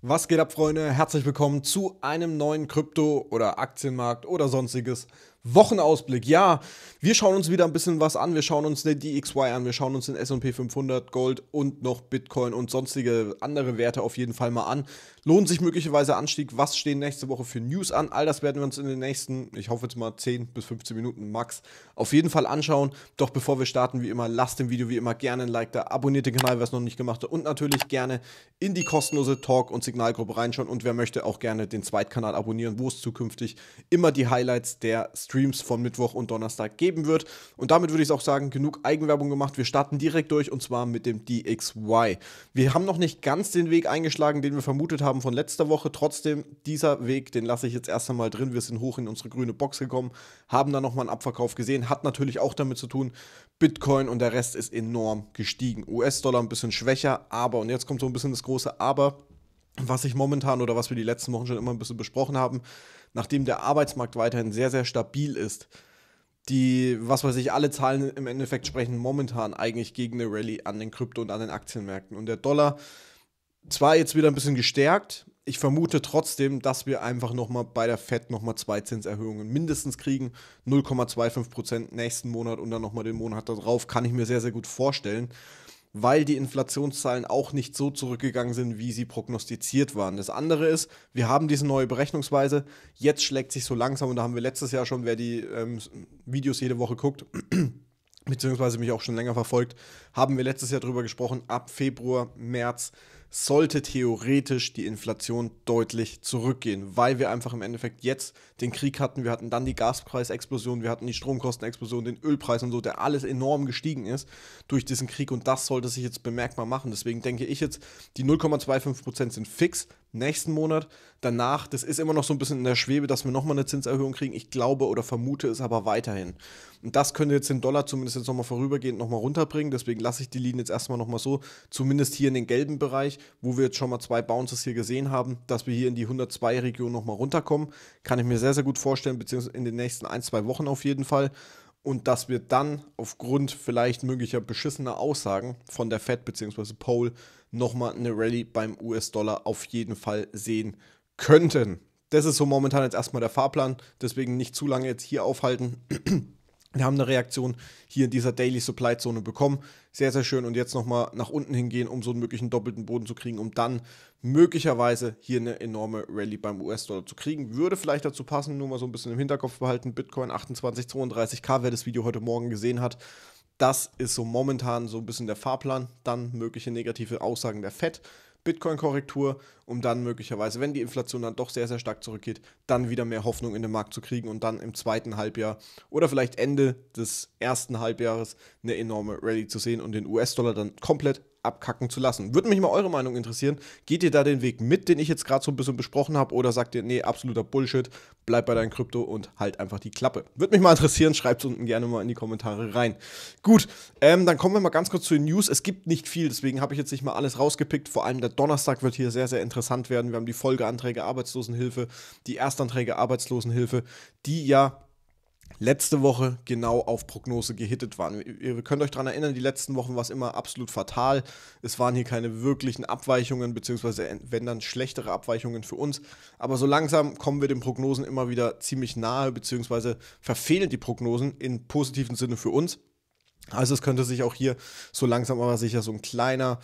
Was geht ab, Freunde? Herzlich willkommen zu einem neuen Krypto- oder Aktienmarkt oder sonstiges Wochenausblick. Ja, wir schauen uns wieder ein bisschen was an. Wir schauen uns den DXY an, wir schauen uns den SP 500 Gold und noch Bitcoin und sonstige andere Werte auf jeden Fall mal an. Lohnt sich möglicherweise Anstieg? Was stehen nächste Woche für News an? All das werden wir uns in den nächsten, ich hoffe jetzt mal 10 bis 15 Minuten max, auf jeden Fall anschauen. Doch bevor wir starten, wie immer, lasst dem Video wie immer gerne ein Like da, abonniert den Kanal, wer es noch nicht gemacht hat und natürlich gerne in die kostenlose Talk- und Signalgruppe reinschauen und wer möchte auch gerne den Zweitkanal abonnieren, wo es zukünftig immer die Highlights der Streams Streams von Mittwoch und Donnerstag geben wird. Und damit würde ich auch sagen, genug Eigenwerbung gemacht. Wir starten direkt durch und zwar mit dem DXY. Wir haben noch nicht ganz den Weg eingeschlagen, den wir vermutet haben von letzter Woche. Trotzdem, dieser Weg, den lasse ich jetzt erst einmal drin. Wir sind hoch in unsere grüne Box gekommen, haben da nochmal einen Abverkauf gesehen. Hat natürlich auch damit zu tun, Bitcoin und der Rest ist enorm gestiegen. US-Dollar ein bisschen schwächer, aber, und jetzt kommt so ein bisschen das große Aber, was ich momentan oder was wir die letzten Wochen schon immer ein bisschen besprochen haben, nachdem der Arbeitsmarkt weiterhin sehr, sehr stabil ist, die, was weiß ich, alle Zahlen im Endeffekt sprechen momentan eigentlich gegen eine Rallye an den Krypto- und an den Aktienmärkten. Und der Dollar zwar jetzt wieder ein bisschen gestärkt, ich vermute trotzdem, dass wir einfach nochmal bei der FED nochmal zwei Zinserhöhungen mindestens kriegen. 0,25% nächsten Monat und dann nochmal den Monat darauf, kann ich mir sehr, sehr gut vorstellen weil die Inflationszahlen auch nicht so zurückgegangen sind, wie sie prognostiziert waren. Das andere ist, wir haben diese neue Berechnungsweise, jetzt schlägt sich so langsam, und da haben wir letztes Jahr schon, wer die ähm, Videos jede Woche guckt, beziehungsweise mich auch schon länger verfolgt, haben wir letztes Jahr darüber gesprochen, ab Februar, März sollte theoretisch die Inflation deutlich zurückgehen, weil wir einfach im Endeffekt jetzt den Krieg hatten, wir hatten dann die Gaspreisexplosion, wir hatten die Stromkostenexplosion, den Ölpreis und so, der alles enorm gestiegen ist durch diesen Krieg und das sollte sich jetzt bemerkbar machen. Deswegen denke ich jetzt, die 0,25% sind fix nächsten Monat. Danach, das ist immer noch so ein bisschen in der Schwebe, dass wir nochmal eine Zinserhöhung kriegen. Ich glaube oder vermute es aber weiterhin. Und das könnte jetzt den Dollar zumindest jetzt nochmal vorübergehend nochmal runterbringen. Deswegen lasse ich die Linie jetzt erstmal nochmal so, zumindest hier in den gelben Bereich. Bereich, wo wir jetzt schon mal zwei Bounces hier gesehen haben, dass wir hier in die 102-Region nochmal runterkommen. Kann ich mir sehr, sehr gut vorstellen, beziehungsweise in den nächsten ein, zwei Wochen auf jeden Fall. Und dass wir dann aufgrund vielleicht möglicher beschissener Aussagen von der Fed beziehungsweise Poll nochmal eine Rallye beim US-Dollar auf jeden Fall sehen könnten. Das ist so momentan jetzt erstmal der Fahrplan. Deswegen nicht zu lange jetzt hier aufhalten. Wir haben eine Reaktion hier in dieser Daily Supply Zone bekommen. Sehr, sehr schön. Und jetzt nochmal nach unten hingehen, um so einen möglichen doppelten Boden zu kriegen, um dann möglicherweise hier eine enorme Rallye beim US-Dollar zu kriegen. Würde vielleicht dazu passen, nur mal so ein bisschen im Hinterkopf behalten. Bitcoin 28, 32k, wer das Video heute Morgen gesehen hat. Das ist so momentan so ein bisschen der Fahrplan. Dann mögliche negative Aussagen der FED. Bitcoin-Korrektur, um dann möglicherweise, wenn die Inflation dann doch sehr, sehr stark zurückgeht, dann wieder mehr Hoffnung in den Markt zu kriegen und dann im zweiten Halbjahr oder vielleicht Ende des ersten Halbjahres eine enorme Rallye zu sehen und den US-Dollar dann komplett abkacken zu lassen. Würde mich mal eure Meinung interessieren. Geht ihr da den Weg mit, den ich jetzt gerade so ein bisschen besprochen habe, oder sagt ihr, nee, absoluter Bullshit, bleib bei deinem Krypto und halt einfach die Klappe? Würde mich mal interessieren, schreibt es unten gerne mal in die Kommentare rein. Gut, ähm, dann kommen wir mal ganz kurz zu den News. Es gibt nicht viel, deswegen habe ich jetzt nicht mal alles rausgepickt. Vor allem der Donnerstag wird hier sehr, sehr interessant werden. Wir haben die Folgeanträge Arbeitslosenhilfe, die Erstanträge Arbeitslosenhilfe, die ja letzte Woche genau auf Prognose gehittet waren. Ihr könnt euch daran erinnern, die letzten Wochen war es immer absolut fatal. Es waren hier keine wirklichen Abweichungen, beziehungsweise wenn dann schlechtere Abweichungen für uns. Aber so langsam kommen wir den Prognosen immer wieder ziemlich nahe, beziehungsweise verfehlen die Prognosen in positiven Sinne für uns. Also es könnte sich auch hier so langsam aber sicher so ein kleiner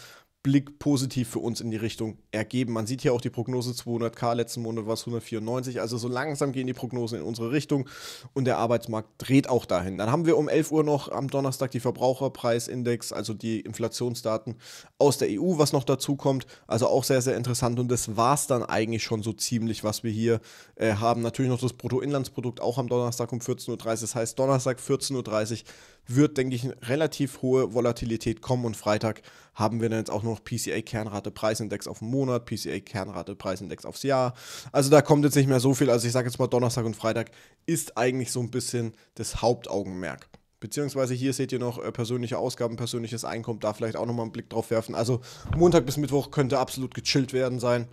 Blick positiv für uns in die Richtung ergeben. Man sieht hier auch die Prognose 200k, letzten Monat war es 194, also so langsam gehen die Prognosen in unsere Richtung und der Arbeitsmarkt dreht auch dahin. Dann haben wir um 11 Uhr noch am Donnerstag die Verbraucherpreisindex, also die Inflationsdaten aus der EU, was noch dazu kommt, also auch sehr, sehr interessant und das war es dann eigentlich schon so ziemlich, was wir hier äh, haben. Natürlich noch das Bruttoinlandsprodukt auch am Donnerstag um 14.30 Uhr, das heißt Donnerstag 14.30 Uhr wird, denke ich, eine relativ hohe Volatilität kommen und Freitag haben wir dann jetzt auch noch PCA-Kernrate, Preisindex auf den Monat, PCA-Kernrate, Preisindex aufs Jahr. Also da kommt jetzt nicht mehr so viel. Also ich sage jetzt mal, Donnerstag und Freitag ist eigentlich so ein bisschen das Hauptaugenmerk. Beziehungsweise hier seht ihr noch äh, persönliche Ausgaben, persönliches Einkommen, da vielleicht auch nochmal einen Blick drauf werfen. Also Montag bis Mittwoch könnte absolut gechillt werden sein.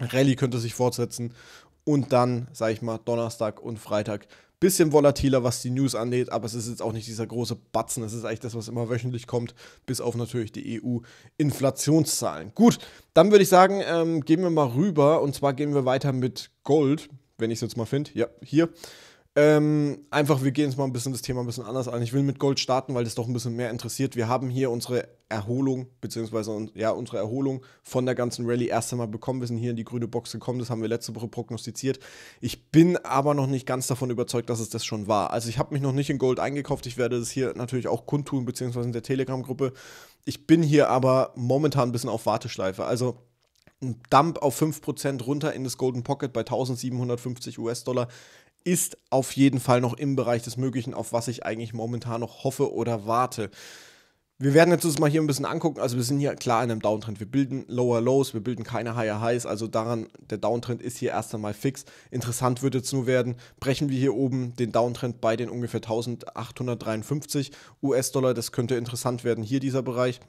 Rallye könnte sich fortsetzen. Und dann, sage ich mal, Donnerstag und Freitag Bisschen volatiler, was die News angeht, aber es ist jetzt auch nicht dieser große Batzen. Es ist eigentlich das, was immer wöchentlich kommt, bis auf natürlich die EU-Inflationszahlen. Gut, dann würde ich sagen, ähm, gehen wir mal rüber und zwar gehen wir weiter mit Gold, wenn ich es jetzt mal finde. Ja, hier. Ähm, einfach, wir gehen jetzt mal ein bisschen das Thema ein bisschen anders an. Ich will mit Gold starten, weil das doch ein bisschen mehr interessiert. Wir haben hier unsere Erholung, beziehungsweise ja, unsere Erholung von der ganzen Rallye erst einmal bekommen. Wir sind hier in die grüne Box gekommen, das haben wir letzte Woche prognostiziert. Ich bin aber noch nicht ganz davon überzeugt, dass es das schon war. Also ich habe mich noch nicht in Gold eingekauft. Ich werde das hier natürlich auch kundtun, beziehungsweise in der Telegram-Gruppe. Ich bin hier aber momentan ein bisschen auf Warteschleife. Also ein Dump auf 5% runter in das Golden Pocket bei 1750 US-Dollar ist auf jeden Fall noch im Bereich des Möglichen, auf was ich eigentlich momentan noch hoffe oder warte. Wir werden jetzt uns mal hier ein bisschen angucken. Also wir sind hier klar in einem Downtrend. Wir bilden Lower Lows, wir bilden keine Higher Highs. Also daran, der Downtrend ist hier erst einmal fix. Interessant wird jetzt nur werden, brechen wir hier oben den Downtrend bei den ungefähr 1853 US-Dollar. Das könnte interessant werden, hier dieser Bereich.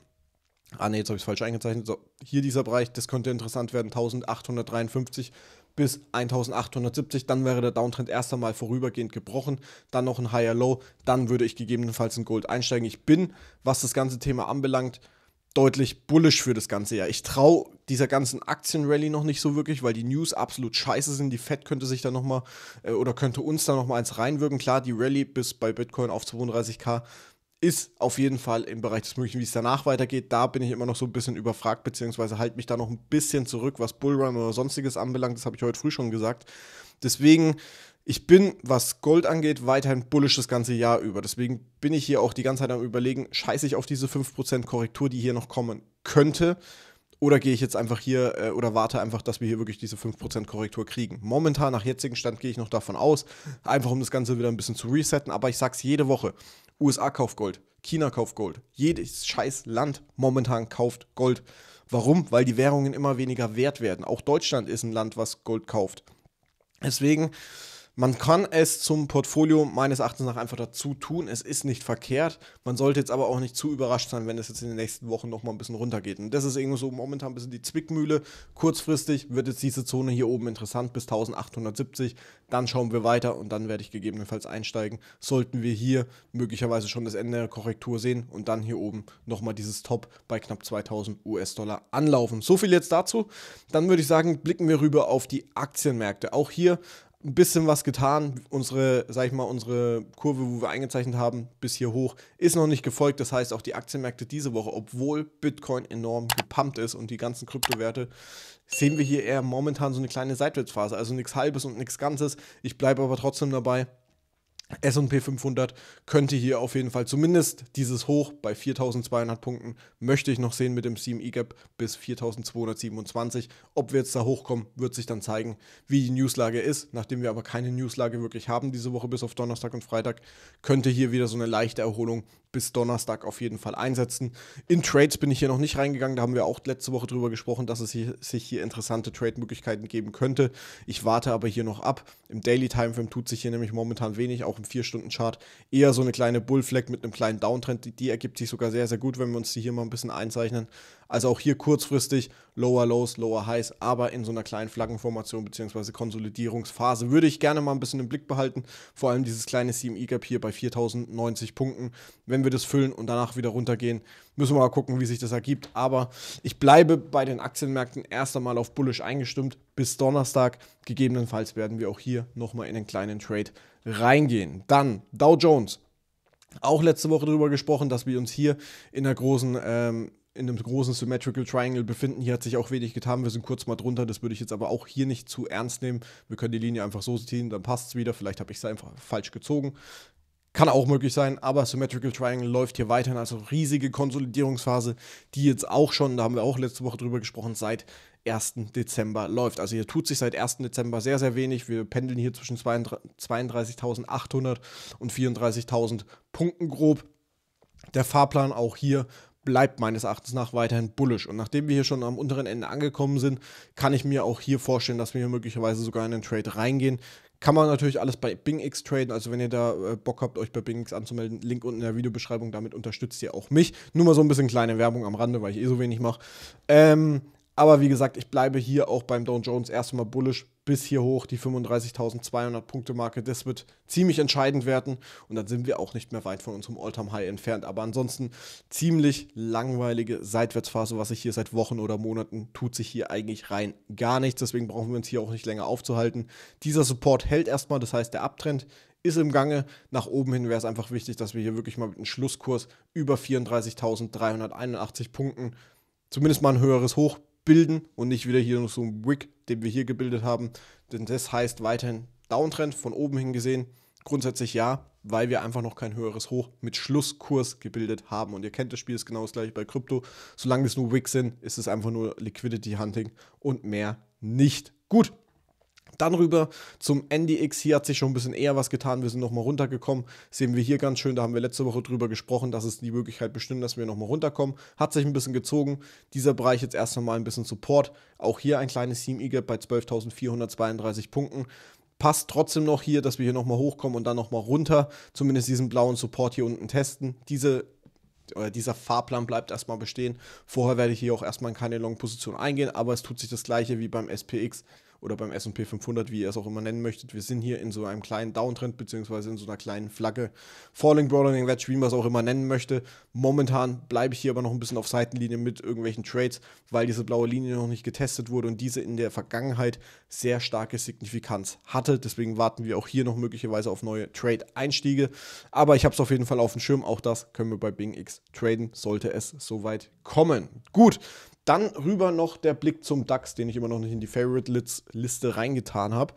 Ah ne, jetzt habe ich es falsch eingezeichnet. So, hier dieser Bereich, das könnte interessant werden, 1853 bis 1870. Dann wäre der Downtrend erst einmal vorübergehend gebrochen, dann noch ein Higher Low, dann würde ich gegebenenfalls in Gold einsteigen. Ich bin, was das ganze Thema anbelangt, deutlich bullish für das ganze Jahr. Ich traue dieser ganzen Aktienrallye noch nicht so wirklich, weil die News absolut scheiße sind. Die Fed könnte sich da nochmal äh, oder könnte uns da nochmal eins reinwirken. Klar, die Rallye bis bei Bitcoin auf 32k ist auf jeden Fall im Bereich des Möglichen, wie es danach weitergeht. Da bin ich immer noch so ein bisschen überfragt, beziehungsweise halte mich da noch ein bisschen zurück, was Bullrun oder sonstiges anbelangt. Das habe ich heute früh schon gesagt. Deswegen, ich bin, was Gold angeht, weiterhin bullisch das ganze Jahr über. Deswegen bin ich hier auch die ganze Zeit am Überlegen, scheiße ich auf diese 5% Korrektur, die hier noch kommen könnte. Oder gehe ich jetzt einfach hier äh, oder warte einfach, dass wir hier wirklich diese 5% Korrektur kriegen? Momentan, nach jetzigem Stand, gehe ich noch davon aus, einfach um das Ganze wieder ein bisschen zu resetten. Aber ich sage es jede Woche: USA kauft Gold, China kauft Gold, jedes scheiß Land momentan kauft Gold. Warum? Weil die Währungen immer weniger wert werden. Auch Deutschland ist ein Land, was Gold kauft. Deswegen man kann es zum Portfolio meines Erachtens nach einfach dazu tun. Es ist nicht verkehrt. Man sollte jetzt aber auch nicht zu überrascht sein, wenn es jetzt in den nächsten Wochen nochmal ein bisschen runtergeht. Und das ist irgendwo so momentan ein bisschen die Zwickmühle. Kurzfristig wird jetzt diese Zone hier oben interessant bis 1870. Dann schauen wir weiter und dann werde ich gegebenenfalls einsteigen. Sollten wir hier möglicherweise schon das Ende der Korrektur sehen und dann hier oben nochmal dieses Top bei knapp 2000 US-Dollar anlaufen. So viel jetzt dazu. Dann würde ich sagen, blicken wir rüber auf die Aktienmärkte. Auch hier ein bisschen was getan. Unsere, sag ich mal, unsere Kurve, wo wir eingezeichnet haben, bis hier hoch, ist noch nicht gefolgt. Das heißt, auch die Aktienmärkte diese Woche, obwohl Bitcoin enorm gepumpt ist und die ganzen Kryptowerte, sehen wir hier eher momentan so eine kleine Seitwärtsphase. Also nichts Halbes und nichts Ganzes. Ich bleibe aber trotzdem dabei. S&P 500 könnte hier auf jeden Fall zumindest dieses Hoch bei 4.200 Punkten möchte ich noch sehen mit dem CME Gap bis 4.227. Ob wir jetzt da hochkommen, wird sich dann zeigen, wie die Newslage ist. Nachdem wir aber keine Newslage wirklich haben diese Woche bis auf Donnerstag und Freitag, könnte hier wieder so eine leichte Erholung bis Donnerstag auf jeden Fall einsetzen. In Trades bin ich hier noch nicht reingegangen. Da haben wir auch letzte Woche drüber gesprochen, dass es hier, sich hier interessante Trade-Möglichkeiten geben könnte. Ich warte aber hier noch ab. Im Daily Timeframe tut sich hier nämlich momentan wenig, auch im 4-Stunden-Chart. Eher so eine kleine Bullflag mit einem kleinen Downtrend. Die, die ergibt sich sogar sehr, sehr gut, wenn wir uns die hier mal ein bisschen einzeichnen. Also auch hier kurzfristig Lower Lows, Lower Highs, aber in so einer kleinen Flaggenformation bzw. Konsolidierungsphase würde ich gerne mal ein bisschen im Blick behalten. Vor allem dieses kleine CME Gap hier bei 4090 Punkten. Wenn wir das füllen und danach wieder runtergehen, müssen wir mal gucken, wie sich das ergibt. Aber ich bleibe bei den Aktienmärkten erst einmal auf bullish eingestimmt bis Donnerstag. Gegebenenfalls werden wir auch hier nochmal in einen kleinen Trade reingehen. Dann Dow Jones. Auch letzte Woche darüber gesprochen, dass wir uns hier in der großen ähm, in einem großen Symmetrical Triangle befinden. Hier hat sich auch wenig getan. Wir sind kurz mal drunter. Das würde ich jetzt aber auch hier nicht zu ernst nehmen. Wir können die Linie einfach so ziehen, dann passt es wieder. Vielleicht habe ich es einfach falsch gezogen. Kann auch möglich sein, aber Symmetrical Triangle läuft hier weiterhin, also riesige Konsolidierungsphase, die jetzt auch schon, da haben wir auch letzte Woche drüber gesprochen, seit 1. Dezember läuft. Also hier tut sich seit 1. Dezember sehr, sehr wenig. Wir pendeln hier zwischen 32.800 und 34.000 Punkten grob. Der Fahrplan auch hier bleibt meines Erachtens nach weiterhin bullisch. Und nachdem wir hier schon am unteren Ende angekommen sind, kann ich mir auch hier vorstellen, dass wir hier möglicherweise sogar in den Trade reingehen. Kann man natürlich alles bei BingX traden. Also wenn ihr da äh, Bock habt, euch bei BingX anzumelden, Link unten in der Videobeschreibung. Damit unterstützt ihr auch mich. Nur mal so ein bisschen kleine Werbung am Rande, weil ich eh so wenig mache. Ähm, aber wie gesagt, ich bleibe hier auch beim Dow Jones erstmal bullisch bis hier hoch, die 35.200 Punkte Marke, das wird ziemlich entscheidend werden und dann sind wir auch nicht mehr weit von unserem all time High entfernt. Aber ansonsten ziemlich langweilige Seitwärtsphase, was sich hier seit Wochen oder Monaten tut sich hier eigentlich rein gar nichts. Deswegen brauchen wir uns hier auch nicht länger aufzuhalten. Dieser Support hält erstmal, das heißt der Abtrend ist im Gange. Nach oben hin wäre es einfach wichtig, dass wir hier wirklich mal mit einem Schlusskurs über 34.381 Punkten zumindest mal ein höheres Hoch bilden und nicht wieder hier noch so ein Wick den wir hier gebildet haben. Denn das heißt weiterhin Downtrend von oben hin gesehen. Grundsätzlich ja, weil wir einfach noch kein höheres Hoch mit Schlusskurs gebildet haben. Und ihr kennt das Spiel, ist genau das gleiche bei Krypto. Solange es nur Wicks sind, ist es einfach nur Liquidity Hunting und mehr nicht. Gut, dann rüber zum NDX. Hier hat sich schon ein bisschen eher was getan. Wir sind nochmal runtergekommen. Sehen wir hier ganz schön. Da haben wir letzte Woche drüber gesprochen, dass es die Möglichkeit bestimmt, dass wir nochmal runterkommen. Hat sich ein bisschen gezogen. Dieser Bereich jetzt erst nochmal ein bisschen Support. Auch hier ein kleines Team E-Gap bei 12.432 Punkten. Passt trotzdem noch hier, dass wir hier nochmal hochkommen und dann nochmal runter. Zumindest diesen blauen Support hier unten testen. Diese oder äh, dieser Fahrplan bleibt erstmal bestehen. Vorher werde ich hier auch erstmal in keine Long-Position eingehen, aber es tut sich das gleiche wie beim SPX oder beim SP 500, wie ihr es auch immer nennen möchtet. Wir sind hier in so einem kleinen Downtrend, beziehungsweise in so einer kleinen Flagge. Falling, Broadening Wedge, wie man es auch immer nennen möchte. Momentan bleibe ich hier aber noch ein bisschen auf Seitenlinie mit irgendwelchen Trades, weil diese blaue Linie noch nicht getestet wurde und diese in der Vergangenheit sehr starke Signifikanz hatte. Deswegen warten wir auch hier noch möglicherweise auf neue Trade-Einstiege. Aber ich habe es auf jeden Fall auf dem Schirm. Auch das können wir bei Bing X traden, sollte es soweit kommen. Gut, dann rüber noch der Blick zum DAX, den ich immer noch nicht in die Favorite-Liste reingetan habe.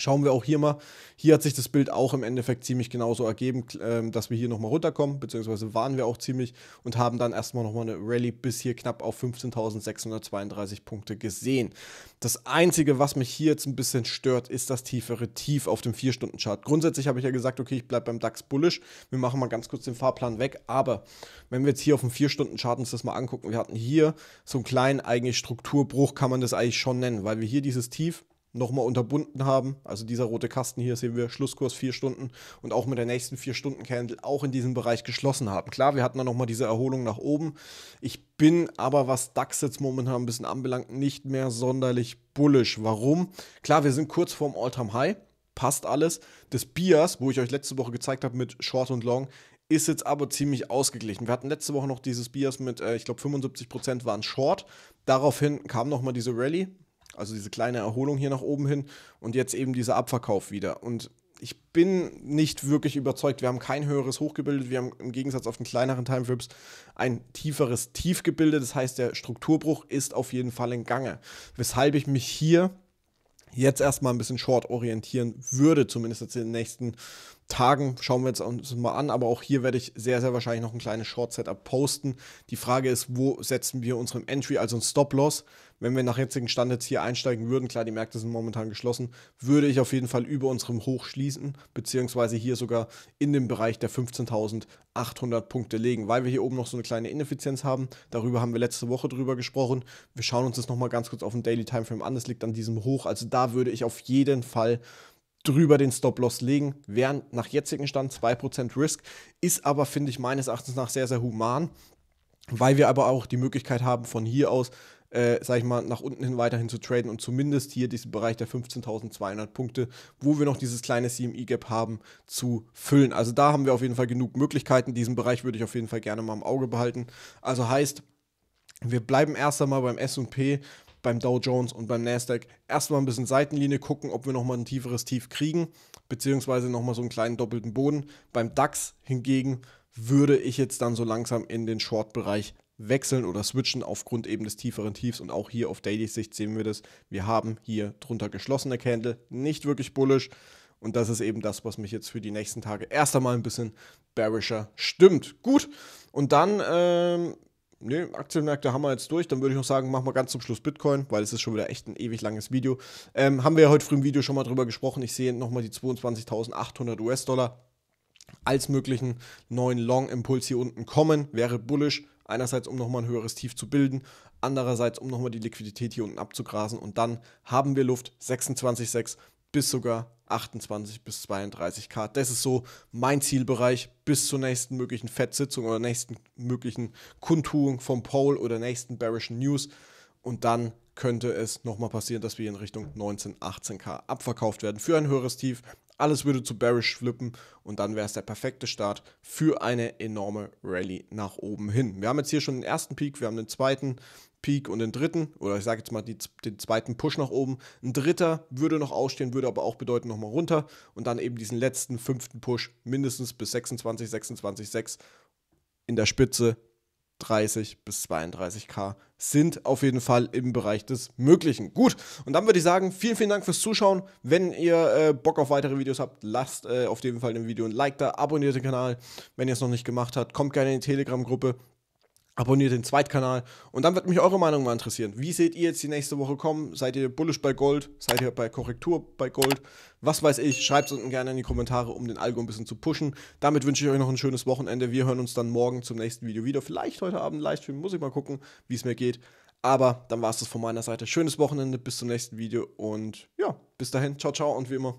Schauen wir auch hier mal. Hier hat sich das Bild auch im Endeffekt ziemlich genauso ergeben, ähm, dass wir hier nochmal runterkommen, beziehungsweise waren wir auch ziemlich und haben dann erstmal nochmal eine Rallye bis hier knapp auf 15.632 Punkte gesehen. Das Einzige, was mich hier jetzt ein bisschen stört, ist das tiefere Tief auf dem 4-Stunden-Chart. Grundsätzlich habe ich ja gesagt, okay, ich bleibe beim DAX bullish. Wir machen mal ganz kurz den Fahrplan weg. Aber wenn wir jetzt hier auf dem 4-Stunden-Chart uns das mal angucken, wir hatten hier so einen kleinen eigentlich Strukturbruch, kann man das eigentlich schon nennen, weil wir hier dieses Tief nochmal unterbunden haben. Also dieser rote Kasten hier sehen wir Schlusskurs 4 Stunden und auch mit der nächsten 4 Stunden Candle auch in diesem Bereich geschlossen haben. Klar, wir hatten dann nochmal diese Erholung nach oben. Ich bin aber, was DAX jetzt momentan ein bisschen anbelangt, nicht mehr sonderlich bullisch. Warum? Klar, wir sind kurz vorm all time high passt alles. Das Bias, wo ich euch letzte Woche gezeigt habe mit Short und Long, ist jetzt aber ziemlich ausgeglichen. Wir hatten letzte Woche noch dieses Bias mit, äh, ich glaube, 75% waren Short. Daraufhin kam nochmal diese Rallye, also diese kleine Erholung hier nach oben hin und jetzt eben dieser Abverkauf wieder. Und ich bin nicht wirklich überzeugt. Wir haben kein höheres Hoch gebildet. Wir haben im Gegensatz auf den kleineren Timeflips ein tieferes Tief gebildet. Das heißt, der Strukturbruch ist auf jeden Fall in Gange. Weshalb ich mich hier jetzt erstmal ein bisschen short orientieren würde, zumindest jetzt in den nächsten Tagen schauen wir jetzt uns mal an, aber auch hier werde ich sehr, sehr wahrscheinlich noch ein kleines Short-Setup posten. Die Frage ist, wo setzen wir unserem Entry, also ein Stop-Loss? Wenn wir nach jetzigen Stand jetzt hier einsteigen würden, klar, die Märkte sind momentan geschlossen, würde ich auf jeden Fall über unserem Hoch schließen, beziehungsweise hier sogar in dem Bereich der 15.800 Punkte legen, weil wir hier oben noch so eine kleine Ineffizienz haben. Darüber haben wir letzte Woche drüber gesprochen. Wir schauen uns das nochmal ganz kurz auf dem Daily Timeframe an. Das liegt an diesem Hoch. Also da würde ich auf jeden Fall drüber den Stop-Loss legen, wären nach jetzigem Stand 2% Risk, ist aber, finde ich, meines Erachtens nach sehr, sehr human, weil wir aber auch die Möglichkeit haben, von hier aus, äh, sag ich mal, nach unten hin weiterhin zu traden und zumindest hier diesen Bereich der 15.200 Punkte, wo wir noch dieses kleine CME-Gap haben, zu füllen. Also da haben wir auf jeden Fall genug Möglichkeiten. Diesen Bereich würde ich auf jeden Fall gerne mal im Auge behalten. Also heißt, wir bleiben erst einmal beim SP, beim Dow Jones und beim Nasdaq erstmal ein bisschen Seitenlinie gucken, ob wir nochmal ein tieferes Tief kriegen, beziehungsweise nochmal so einen kleinen doppelten Boden. Beim DAX hingegen würde ich jetzt dann so langsam in den Short-Bereich wechseln oder switchen aufgrund eben des tieferen Tiefs und auch hier auf Daily-Sicht sehen wir das. Wir haben hier drunter geschlossene Candle, nicht wirklich bullish. Und das ist eben das, was mich jetzt für die nächsten Tage erst einmal ein bisschen bearischer stimmt. Gut, und dann ähm, nee, Aktienmärkte haben wir jetzt durch. Dann würde ich noch sagen, machen wir ganz zum Schluss Bitcoin, weil es ist schon wieder echt ein ewig langes Video. Ähm, haben wir ja heute früh im Video schon mal drüber gesprochen. Ich sehe nochmal die 22.800 US-Dollar als möglichen neuen Long-Impuls hier unten kommen. Wäre bullish. Einerseits, um nochmal ein höheres Tief zu bilden, andererseits, um nochmal die Liquidität hier unten abzugrasen. Und dann haben wir Luft 26,6 bis sogar 28 bis 32 K. Das ist so mein Zielbereich bis zur nächsten möglichen Fettsitzung oder nächsten möglichen Kundtuung vom Poll oder nächsten bearischen News. Und dann könnte es nochmal passieren, dass wir in Richtung 19, 18k abverkauft werden für ein höheres Tief. Alles würde zu bearish flippen und dann wäre es der perfekte Start für eine enorme Rallye nach oben hin. Wir haben jetzt hier schon den ersten Peak, wir haben den zweiten Peak und den dritten, oder ich sage jetzt mal die, den zweiten Push nach oben. Ein dritter würde noch ausstehen, würde aber auch bedeuten nochmal runter und dann eben diesen letzten fünften Push mindestens bis 26, 26, 6 in der Spitze 30 bis 32k sind auf jeden Fall im Bereich des Möglichen. Gut, und dann würde ich sagen, vielen, vielen Dank fürs Zuschauen. Wenn ihr äh, Bock auf weitere Videos habt, lasst äh, auf jeden Fall dem Video ein Like da, abonniert den Kanal, wenn ihr es noch nicht gemacht habt. Kommt gerne in die Telegram-Gruppe, abonniert den Zweitkanal. Und dann wird mich eure Meinung mal interessieren. Wie seht ihr jetzt die nächste Woche kommen? Seid ihr bullish bei Gold? Seid ihr bei Korrektur bei Gold? Was weiß ich? Schreibt es unten gerne in die Kommentare, um den Algo ein bisschen zu pushen. Damit wünsche ich euch noch ein schönes Wochenende. Wir hören uns dann morgen zum nächsten Video wieder. Vielleicht heute Abend Livestream. Muss ich mal gucken, wie es mir geht. Aber dann war es das von meiner Seite. Schönes Wochenende, bis zum nächsten Video und ja, bis dahin. Ciao, ciao und wie immer.